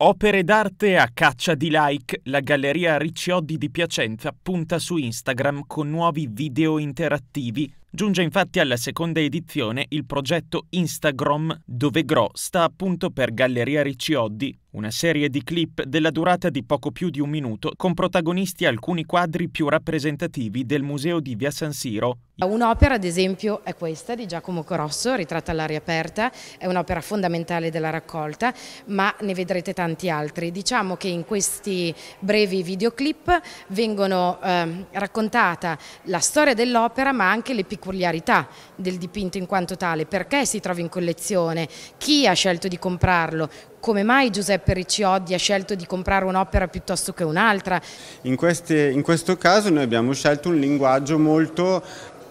Opere d'arte a caccia di like, la Galleria Ricciodi di Piacenza punta su Instagram con nuovi video interattivi Giunge infatti alla seconda edizione il progetto Instagram, dove Gro sta appunto per Galleria Riccioddi, una serie di clip della durata di poco più di un minuto, con protagonisti alcuni quadri più rappresentativi del museo di Via San Siro. Un'opera, ad esempio, è questa di Giacomo Corosso, ritratta all'aria aperta, è un'opera fondamentale della raccolta, ma ne vedrete tanti altri. Diciamo che in questi brevi videoclip vengono eh, raccontata la storia dell'opera, ma anche le piccole peculiarità del dipinto in quanto tale, perché si trova in collezione, chi ha scelto di comprarlo, come mai Giuseppe Ricciodi ha scelto di comprare un'opera piuttosto che un'altra. In, in questo caso noi abbiamo scelto un linguaggio molto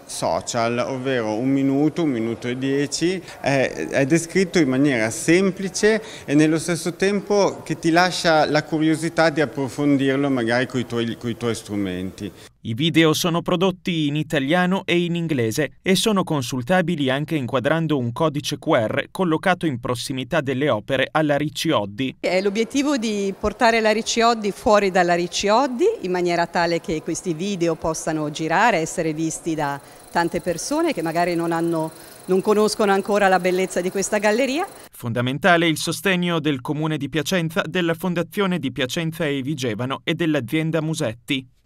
social, ovvero un minuto, un minuto e dieci, è, è, descritto in maniera semplice e nello stesso tempo che ti lascia la curiosità di approfondirlo magari con i tuoi strumenti. I video sono prodotti in italiano e in inglese e sono consultabili anche inquadrando un codice QR collocato in prossimità delle opere alla Riccioddi. È l'obiettivo di portare la Ricci Oddi fuori dalla Ricci Oddi in maniera tale che questi video possano girare, essere visti da tante persone che magari non hanno non conoscono ancora la bellezza di questa galleria. Fondamentale il sostegno del Comune di Piacenza, della Fondazione di Piacenza e Vigevano e dell'azienda Musetti.